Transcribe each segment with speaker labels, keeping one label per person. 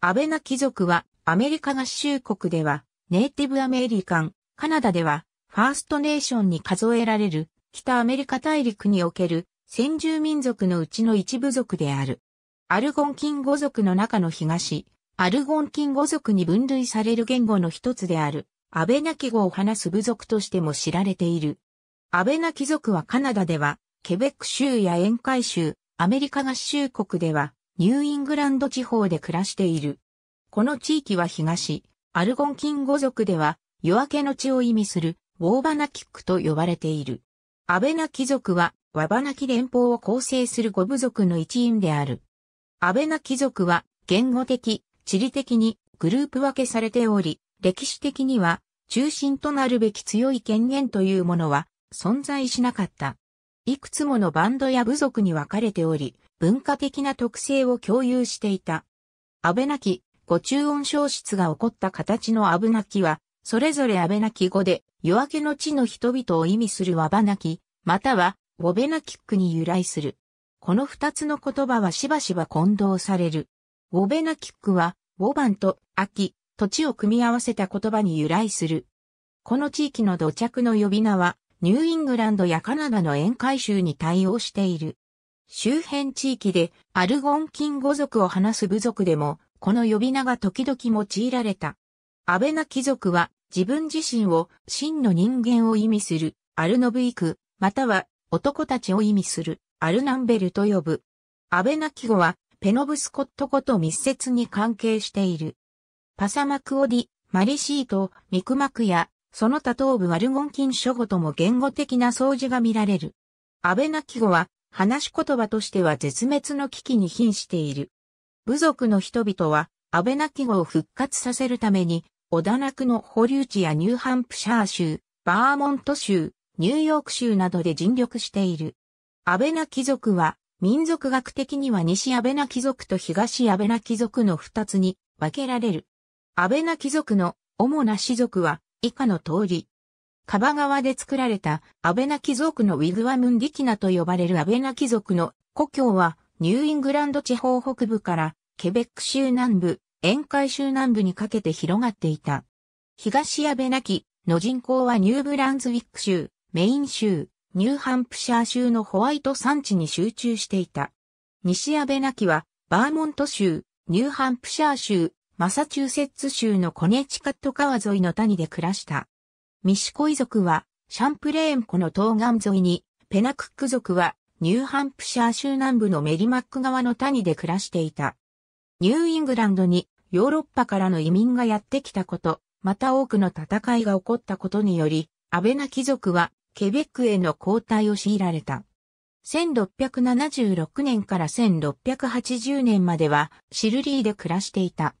Speaker 1: アベナ貴族はアメリカ合衆国ではネイティブアメリカン、カナダではファーストネーションに数えられる北アメリカ大陸における先住民族のうちの一部族である。アルゴンキン語族の中の東、アルゴンキン語族に分類される言語の一つである、アベナキ語を話す部族としても知られている。アベナキ族はカナダでは、ケベック州や沿海州、アメリカ合衆国では、ニューイングランド地方で暮らしている。この地域は東、アルゴンキン語族では夜明けの地を意味するウォーバナキックと呼ばれている。アベナキ族はワバナキ連邦を構成する五部族の一員である。アベナキ族は言語的、地理的にグループ分けされており、歴史的には中心となるべき強い権限というものは存在しなかった。いくつものバンドや部族に分かれており、文化的な特性を共有していた。アベナキ、五中音消失が起こった形のアブナキは、それぞれアベナキ語で、夜明けの地の人々を意味する和バナキ、または、ウォベナキックに由来する。この二つの言葉はしばしば混同される。ウォベナキックは、ウォバンと秋、土地を組み合わせた言葉に由来する。この地域の土着の呼び名は、ニューイングランドやカナダの宴会集に対応している。周辺地域でアルゴンキン語族を話す部族でも、この呼び名が時々用いられた。アベナ貴族は自分自身を真の人間を意味するアルノブイク、または男たちを意味するアルナンベルと呼ぶ。アベナ記語はペノブスコット語と密接に関係している。パサマクオディ、マリシート、ミクマクや、その他東部アルゴンキン諸語とも言語的な相似が見られる。アベナ記語は話し言葉としては絶滅の危機に瀕している。部族の人々は、安倍なき後を復活させるために、小田中の保留地やニューハンプシャー州、バーモント州、ニューヨーク州などで尽力している。安倍なき族は、民族学的には西安倍なき族と東安倍なき族の二つに分けられる。安倍なき族の主な氏族は以下の通り。カバ川で作られたアベナ貴族のウィグワムンディキナと呼ばれるアベナ貴族の故郷はニューイングランド地方北部からケベック州南部、沿海州南部にかけて広がっていた。東アベナキの人口はニューブランズウィック州、メイン州、ニューハンプシャー州のホワイト山地に集中していた。西アベナキはバーモント州、ニューハンプシャー州、マサチューセッツ州のコネチカット川沿いの谷で暮らした。ミシコイ族はシャンプレーン湖の東岸沿いに、ペナクック族はニューハンプシャー州南部のメリマック川の谷で暮らしていた。ニューイングランドにヨーロッパからの移民がやってきたこと、また多くの戦いが起こったことにより、アベナ貴族はケベックへの交代を強いられた。1676年から1680年まではシルリーで暮らしていた。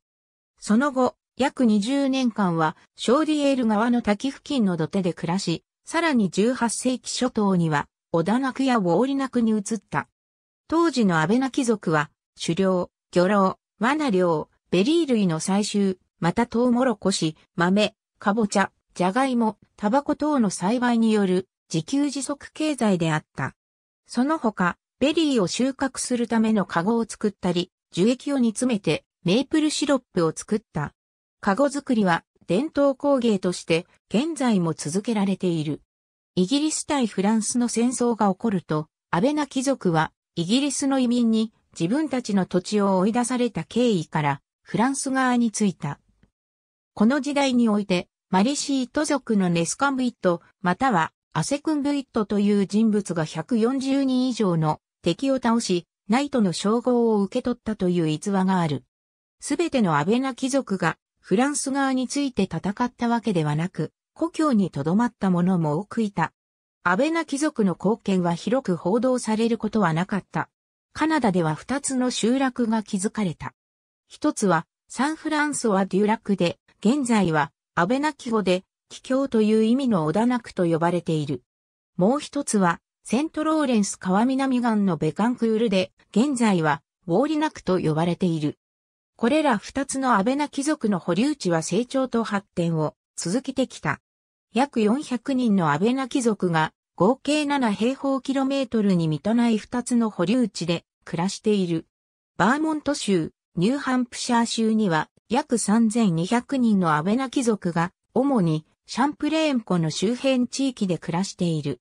Speaker 1: その後、約20年間はショーディエール川の滝付近の土手で暮らし、さらに18世紀初頭には、織田ナクやウォーリナクに移った。当時の安倍ナ貴族は、狩猟、魚老、罠漁、ベリー類の採集、またトウモロコシ、豆、カボチャ、ジャガイモ、タバコ等の栽培による自給自足経済であった。その他、ベリーを収穫するためのカゴを作ったり、樹液を煮詰めてメープルシロップを作ったカゴ作りは伝統工芸として現在も続けられている。イギリス対フランスの戦争が起こると、安倍な貴族はイギリスの移民に自分たちの土地を追い出された経緯からフランス側についた。この時代において、マリシート族のネスカンブイット、またはアセクンブイットという人物が140人以上の敵を倒し、ナイトの称号を受け取ったという逸話がある。すべてのアベナ貴族がフランス側について戦ったわけではなく、故郷に留まった者も多くいた。安倍な貴族の貢献は広く報道されることはなかった。カナダでは二つの集落が築かれた。一つは、サンフランソワ・デュラクで、現在は、安倍な貴語で、貴郷という意味のオダナクと呼ばれている。もう一つは、セントローレンス川南岸のベカンクールで、現在は、ウォーリナクと呼ばれている。これら二つの安倍な貴族の保留地は成長と発展を続けてきた。約400人の安倍な貴族が合計7平方キロメートルに満たない二つの保留地で暮らしている。バーモント州、ニューハンプシャー州には約3200人の安倍な貴族が主にシャンプレーン湖の周辺地域で暮らしている。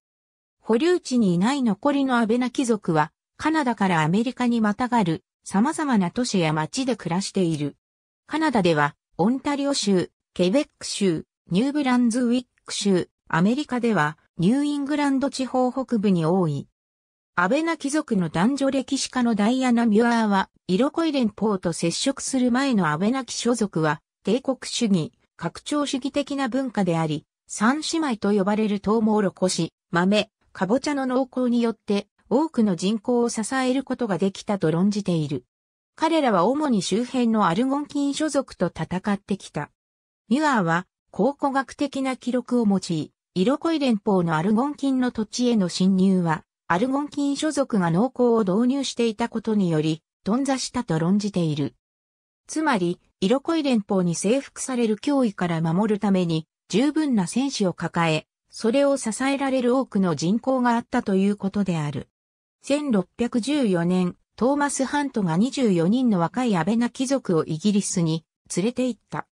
Speaker 1: 保留地にいない残りの安倍な貴族はカナダからアメリカにまたがる様々な都市や町で暮らしている。カナダでは、オンタリオ州、ケベック州、ニューブランズウィック州、アメリカでは、ニューイングランド地方北部に多い。アベナ貴族の男女歴史家のダイアナ・ミュアーは、色恋連邦と接触する前のアベナ貴所属は、帝国主義、拡張主義的な文化であり、三姉妹と呼ばれるトウモロコシ、豆、カボチャの農耕によって多くの人口を支えることができたと論じている。彼らは主に周辺のアルゴンキン所属と戦ってきた。ミュアーは考古学的な記録を用い、イロコイ連邦のアルゴンキンの土地への侵入は、アルゴンキン所属が農耕を導入していたことにより、頓挫したと論じている。つまり、イロコイ連邦に征服される脅威から守るために、十分な戦士を抱え、それを支えられる多くの人口があったということである。1614年、トーマス・ハントが24人の若いアベナ貴族をイギリスに連れて行った。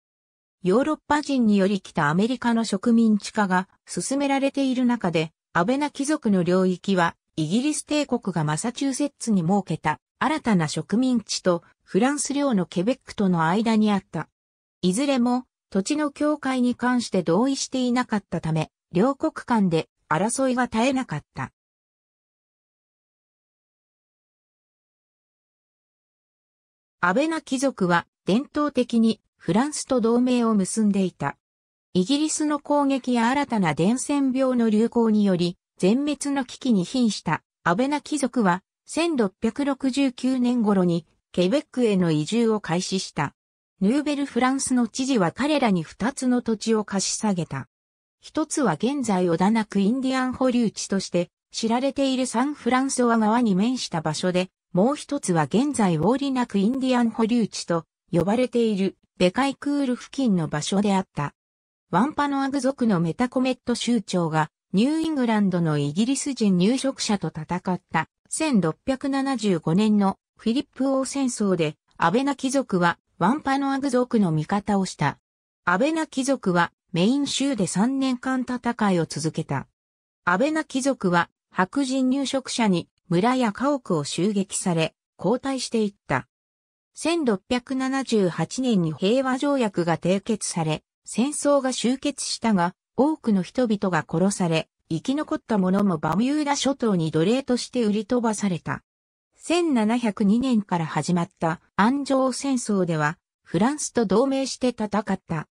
Speaker 1: ヨーロッパ人により来たアメリカの植民地化が進められている中で、アベナ貴族の領域はイギリス帝国がマサチューセッツに設けた新たな植民地とフランス領のケベックとの間にあった。いずれも土地の境界に関して同意していなかったため、両国間で争いが絶えなかった。アベナ貴族は伝統的にフランスと同盟を結んでいた。イギリスの攻撃や新たな伝染病の流行により全滅の危機に瀕したアベナ貴族は1669年頃にケベックへの移住を開始した。ヌーベルフランスの知事は彼らに二つの土地を貸し下げた。一つは現在オ田なくインディアン保留地として知られているサンフランソワ川に面した場所でもう一つは現在ウォーリナクインディアン保留地と呼ばれているベカイクール付近の場所であった。ワンパノアグ族のメタコメット州長がニューイングランドのイギリス人入植者と戦った1675年のフィリップ王戦争でアベナ貴族はワンパノアグ族の味方をした。アベナ貴族はメイン州で3年間戦いを続けた。アベナ貴族は白人入植者に村や家屋を襲撃され、後退していった。1678年に平和条約が締結され、戦争が終結したが、多くの人々が殺され、生き残った者もバミューダ諸島に奴隷として売り飛ばされた。1702年から始まった安城戦争では、フランスと同盟して戦った。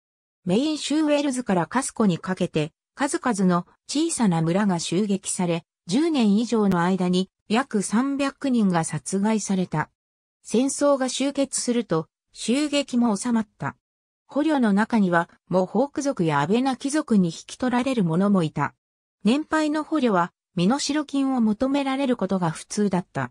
Speaker 1: メイン州ウェルズからカスコにかけて、数々の小さな村が襲撃され、10年以上の間に約300人が殺害された。戦争が終結すると、襲撃も収まった。捕虜の中には、もホーク族やアベナ貴族に引き取られる者もいた。年配の捕虜は、身代金を求められることが普通だった。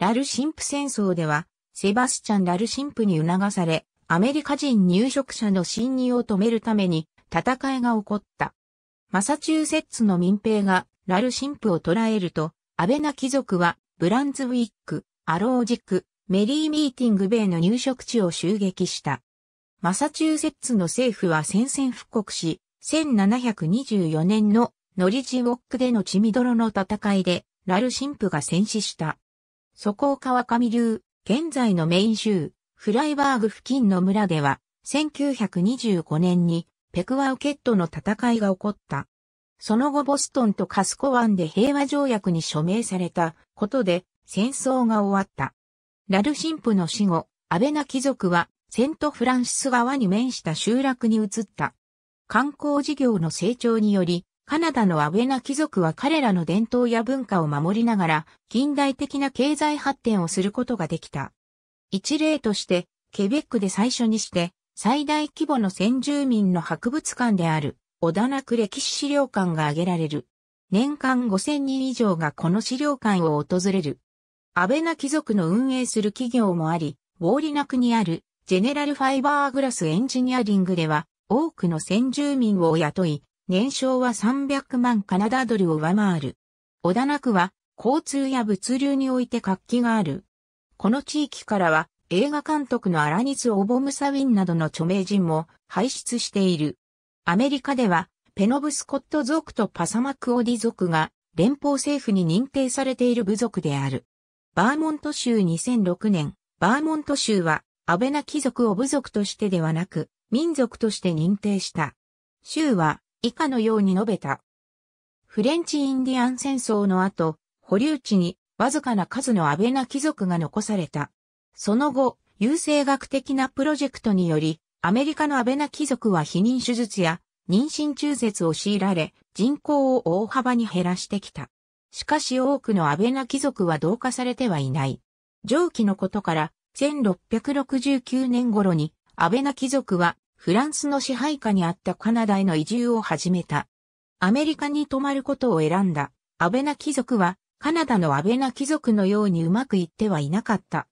Speaker 1: ラル神父戦争では、セバスチャン・ラル神父に促され、アメリカ人入植者の侵入を止めるために、戦いが起こった。マサチューセッツの民兵が、ラル神父を捕らえると、安倍ナ貴族は、ブランズウィック、アロージク、メリーミーティングベイの入植地を襲撃した。マサチューセッツの政府は宣戦布告し、1724年のノリジウォックでの血みどろの戦いで、ラル神父が戦死した。そこを川上流、現在のメイン州、フライバーグ付近の村では、1925年にペクワウケットの戦いが起こった。その後ボストンとカスコ湾で平和条約に署名されたことで戦争が終わった。ラル神父の死後、アベナ貴族はセントフランシス川に面した集落に移った。観光事業の成長により、カナダのアベナ貴族は彼らの伝統や文化を守りながら、近代的な経済発展をすることができた。一例として、ケベックで最初にして、最大規模の先住民の博物館である、小田なく歴史資料館が挙げられる。年間5000人以上がこの資料館を訪れる。安倍な貴族の運営する企業もあり、ウォーリナクにあるジェネラルファイバーグラスエンジニアリングでは多くの先住民を雇い、年商は300万カナダドルを上回る。小田なくは交通や物流において活気がある。この地域からは映画監督のアラニス・オボムサウィンなどの著名人も輩出している。アメリカでは、ペノブスコット族とパサマクオディ族が連邦政府に認定されている部族である。バーモント州2006年、バーモント州はアベナ貴族を部族としてではなく、民族として認定した。州は以下のように述べた。フレンチインディアン戦争の後、保留地にわずかな数のアベナ貴族が残された。その後、優勢学的なプロジェクトにより、アメリカのアベナ貴族は避妊手術や妊娠中絶を強いられ、人口を大幅に減らしてきた。しかし多くのアベナ貴族は同化されてはいない。上記のことから、1669年頃に、アベナ貴族は、フランスの支配下にあったカナダへの移住を始めた。アメリカに泊まることを選んだ、アベナ貴族は、カナダのアベナ貴族のようにうまくいってはいなかった。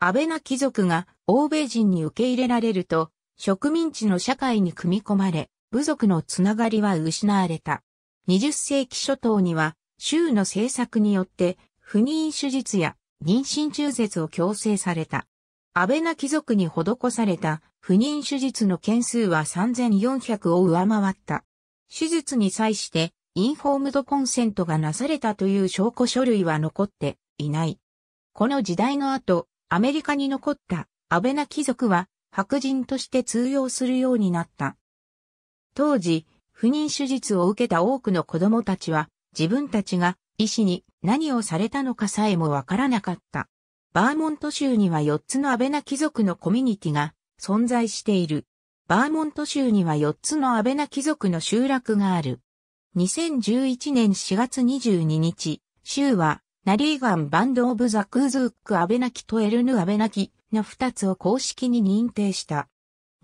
Speaker 1: アベナ貴族が欧米人に受け入れられると、植民地の社会に組み込まれ、部族のつながりは失われた。20世紀初頭には、州の政策によって、不妊手術や妊娠中絶を強制された。安倍な貴族に施された不妊手術の件数は3400を上回った。手術に際してインフォームドコンセントがなされたという証拠書類は残っていない。この時代の後、アメリカに残った安倍な貴族は白人として通用するようになった。当時、不妊手術を受けた多くの子供たちは、自分たちが医師に何をされたのかさえもわからなかった。バーモント州には4つのアベナ貴族のコミュニティが存在している。バーモント州には4つのアベナ貴族の集落がある。2011年4月22日、州はナリーガンバンド・オブ・ザ・クーズック・アベナキとエルヌ・アベナキの2つを公式に認定した。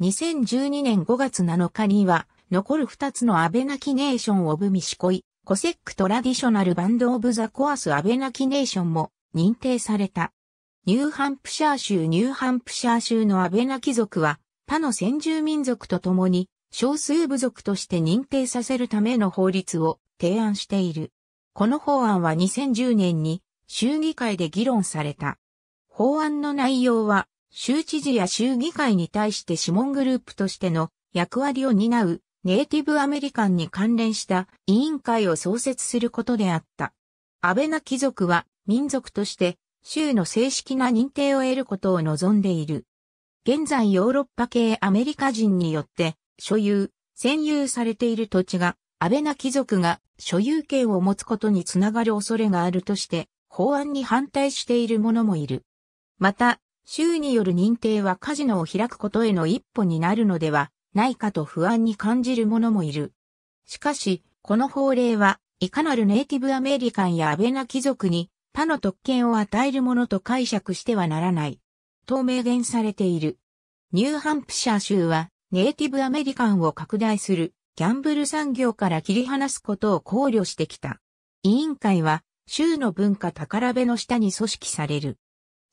Speaker 1: 2012年5月7日には、残る2つのアベナキネーションオブミシコイ、コセックトラディショナルバンドオブザコアスアベナキネーションも認定された。ニューハンプシャー州ニューハンプシャー州のアベナキ族は、他の先住民族と共に少数部族として認定させるための法律を提案している。この法案は2010年に衆議会で議論された。法案の内容は、州知事や州議会に対して諮問グループとしての役割を担うネイティブアメリカンに関連した委員会を創設することであった。安倍な貴族は民族として州の正式な認定を得ることを望んでいる。現在ヨーロッパ系アメリカ人によって所有、占有されている土地が安倍な貴族が所有権を持つことにつながる恐れがあるとして法案に反対している者もいる。また、州による認定はカジノを開くことへの一歩になるのではないかと不安に感じる者もいる。しかし、この法令はいかなるネイティブアメリカンやアベナ貴族に他の特権を与えるものと解釈してはならない。と明言されている。ニューハンプシャー州はネイティブアメリカンを拡大するギャンブル産業から切り離すことを考慮してきた。委員会は州の文化宝部の下に組織される。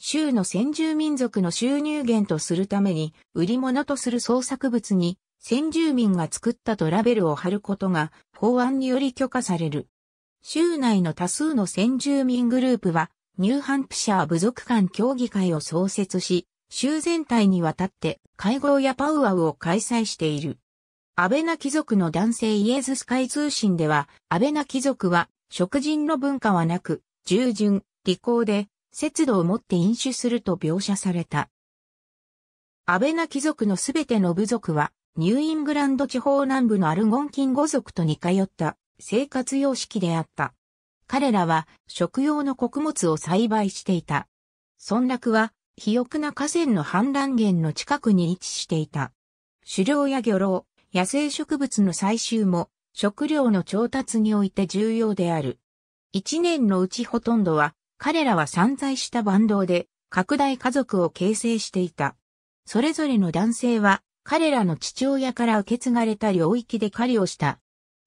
Speaker 1: 州の先住民族の収入源とするために、売り物とする創作物に、先住民が作ったとラベルを貼ることが、法案により許可される。州内の多数の先住民グループは、ニューハンプシャー部族間協議会を創設し、州全体にわたって会合やパウアウを開催している。アベナ貴族の男性イエズス会通信では、アベナ貴族は、食人の文化はなく、従順、利口で、節度をもって飲酒すると描写された。安倍な貴族のすべての部族は、ニューイングランド地方南部のアルゴンキン語族と似通った生活様式であった。彼らは食用の穀物を栽培していた。村落は肥沃な河川の氾濫源の近くに位置していた。狩猟や漁労、野生植物の採集も食料の調達において重要である。一年のうちほとんどは彼らは散在したバンドで、拡大家族を形成していた。それぞれの男性は、彼らの父親から受け継がれた領域で狩りをした。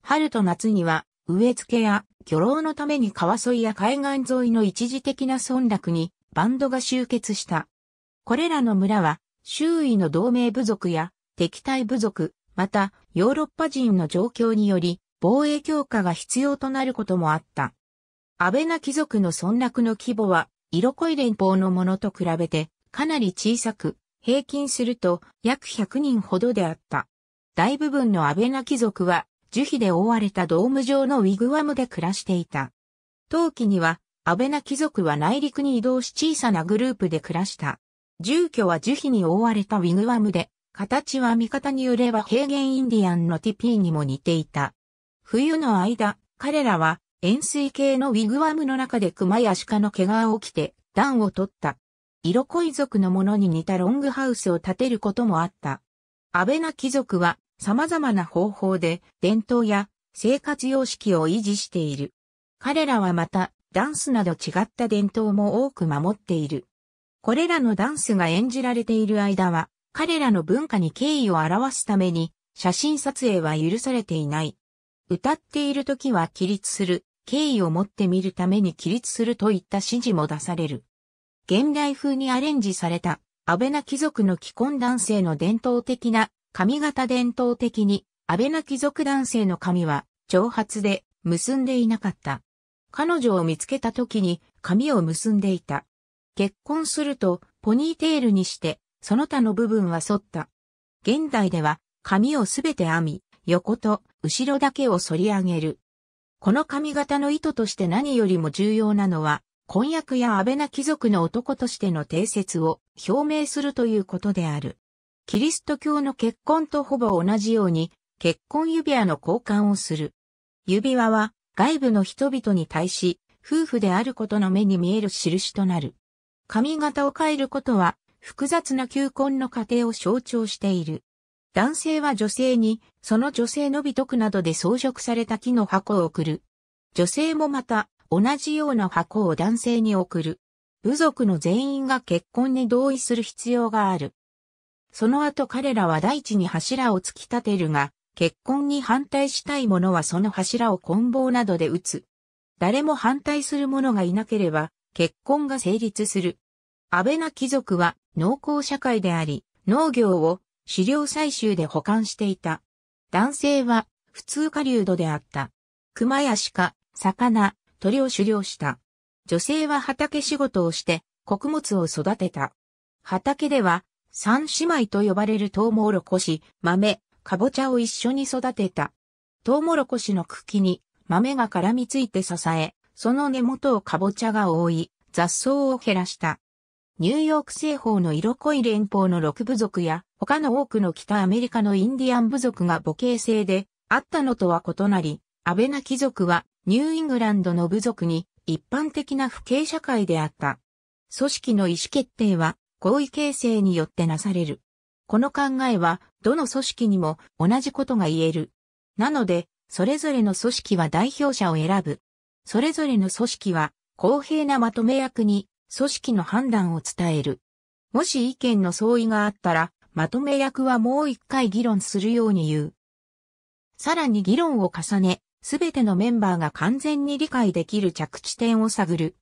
Speaker 1: 春と夏には、植え付けや漁労のために川沿いや海岸沿いの一時的な村落にバンドが集結した。これらの村は周囲の同盟部族や敵対部族、またヨーロッパ人の状況により防衛強化が必要となることもあった。アベナ貴族の村落の規模は、色濃い連邦のものと比べて、かなり小さく、平均すると約100人ほどであった。大部分のアベナ貴族は、樹皮で覆われたドーム状のウィグワムで暮らしていた。当期には、アベナ貴族は内陸に移動し小さなグループで暮らした。住居は樹皮に覆われたウィグワムで、形は味方によれば平原インディアンのティピーにも似ていた。冬の間、彼らは円錐形のウィグワムの中で熊や鹿の毛皮を着て暖を取った。色恋族のものに似たロングハウスを建てることもあった。安倍な貴族は様々な方法で伝統や生活様式を維持している。彼らはまたダンスなど違った伝統も多く守っている。これらのダンスが演じられている間は彼らの文化に敬意を表すために写真撮影は許されていない。歌っている時は起立する。敬意を持って見るために起立するといった指示も出される。現代風にアレンジされた、安倍な貴族の既婚男性の伝統的な髪型伝統的に、安倍な貴族男性の髪は、長髪で結んでいなかった。彼女を見つけた時に髪を結んでいた。結婚するとポニーテールにして、その他の部分は剃った。現代では髪をすべて編み、横と後ろだけを反り上げる。この髪型の意図として何よりも重要なのは、婚約や安倍な貴族の男としての定説を表明するということである。キリスト教の結婚とほぼ同じように、結婚指輪の交換をする。指輪は外部の人々に対し、夫婦であることの目に見える印となる。髪型を変えることは、複雑な求婚の過程を象徴している。男性は女性に、その女性の美徳などで装飾された木の箱を送る。女性もまた、同じような箱を男性に送る。部族の全員が結婚に同意する必要がある。その後彼らは大地に柱を突き立てるが、結婚に反対したい者はその柱を棍棒などで打つ。誰も反対する者がいなければ、結婚が成立する。安倍な貴族は農耕社会であり、農業を資料採集で保管していた。男性は普通狩人であった。熊や鹿、魚、鳥を狩猟した。女性は畑仕事をして穀物を育てた。畑では三姉妹と呼ばれるトウモロコシ、豆、カボチャを一緒に育てた。トウモロコシの茎に豆が絡みついて支え、その根元をカボチャが覆い、雑草を減らした。ニューヨーク西方の色濃い連邦の6部族や他の多くの北アメリカのインディアン部族が母系制であったのとは異なり、アベナ貴族はニューイングランドの部族に一般的な父系社会であった。組織の意思決定は合意形成によってなされる。この考えはどの組織にも同じことが言える。なので、それぞれの組織は代表者を選ぶ。それぞれの組織は公平なまとめ役に組織の判断を伝える。もし意見の相違があったら、まとめ役はもう一回議論するように言う。さらに議論を重ね、すべてのメンバーが完全に理解できる着地点を探る。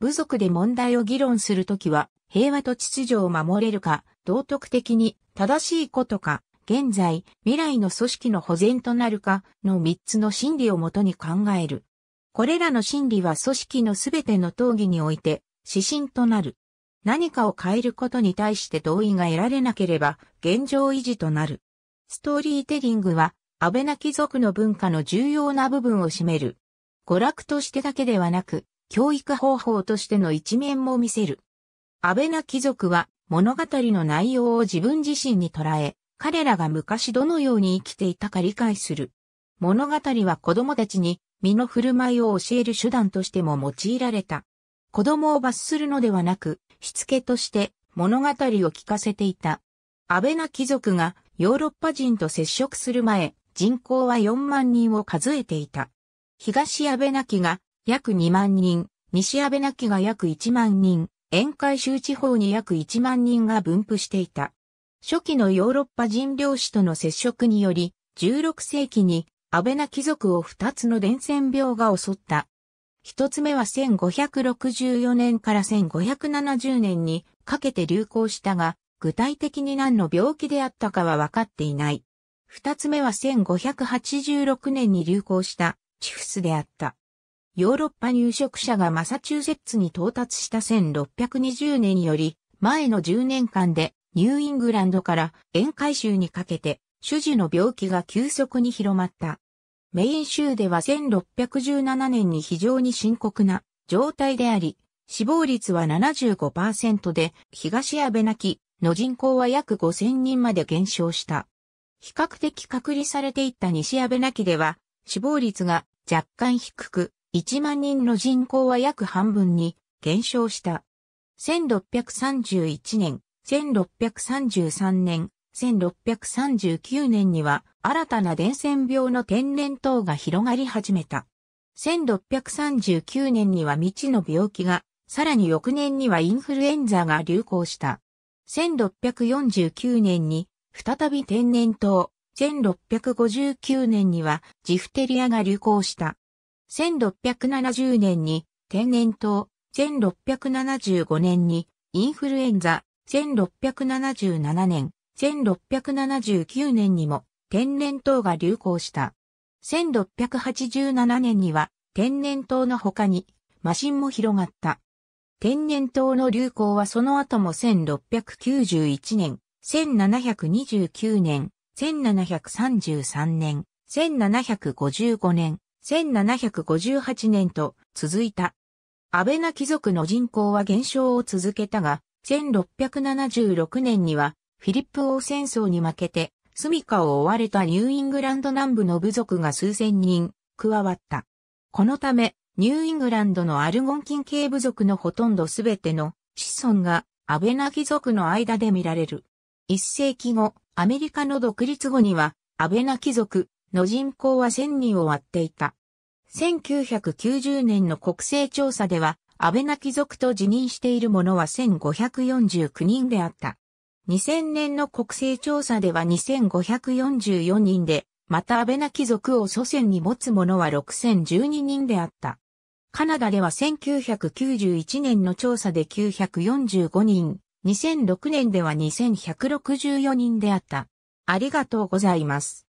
Speaker 1: 部族で問題を議論するときは、平和と秩序を守れるか、道徳的に正しいことか、現在、未来の組織の保全となるかの三つの真理をもとに考える。これらの真理は組織のすべての討議において指針となる。何かを変えることに対して同意が得られなければ現状維持となる。ストーリーテリングは、アベナ貴族の文化の重要な部分を占める。娯楽としてだけではなく、教育方法としての一面も見せる。アベナ貴族は物語の内容を自分自身に捉え、彼らが昔どのように生きていたか理解する。物語は子供たちに身の振る舞いを教える手段としても用いられた。子供を罰するのではなく、しつけとして物語を聞かせていた。アベナ貴族がヨーロッパ人と接触する前、人口は4万人を数えていた。東アベナ貴が約2万人、西アベナ貴が約1万人、沿海州地方に約1万人が分布していた。初期のヨーロッパ人漁師との接触により、16世紀にアベナ貴族を2つの伝染病が襲った。一つ目は1564年から1570年にかけて流行したが、具体的に何の病気であったかは分かっていない。二つ目は1586年に流行したチフスであった。ヨーロッパ入植者がマサチューセッツに到達した1620年より前の10年間でニューイングランドから沿海州にかけて種治の病気が急速に広まった。メイン州では1617年に非常に深刻な状態であり、死亡率は75%で、東安倍なきの人口は約5000人まで減少した。比較的隔離されていった西安倍なきでは、死亡率が若干低く、1万人の人口は約半分に減少した。1631年、1633年、1639年には新たな伝染病の天然痘が広がり始めた。1639年には未知の病気が、さらに翌年にはインフルエンザが流行した。1649年に再び天然痘、1659年にはジフテリアが流行した。1670年に天然痘、1675年にインフルエンザ、1677年、1679年にも天然痘が流行した。1687年には天然痘の他に麻疹も広がった。天然痘の流行はその後も1691年、1729年、1733年、1755年、1758年と続いた。安倍な貴族の人口は減少を続けたが、1676年にはフィリップ王戦争に負けて、住処を追われたニューイングランド南部の部族が数千人、加わった。このため、ニューイングランドのアルゴン近系部族のほとんどすべての子孫がアベナ貴族の間で見られる。一世紀後、アメリカの独立後には、アベナ貴族の人口は1000人を割っていた。1990年の国勢調査では、アベナ貴族と辞任している者は1549人であった。2000年の国勢調査では2544人で、また安倍な貴族を祖先に持つ者は6012人であった。カナダでは1991年の調査で945人、2006年では2164人であった。ありがとうございます。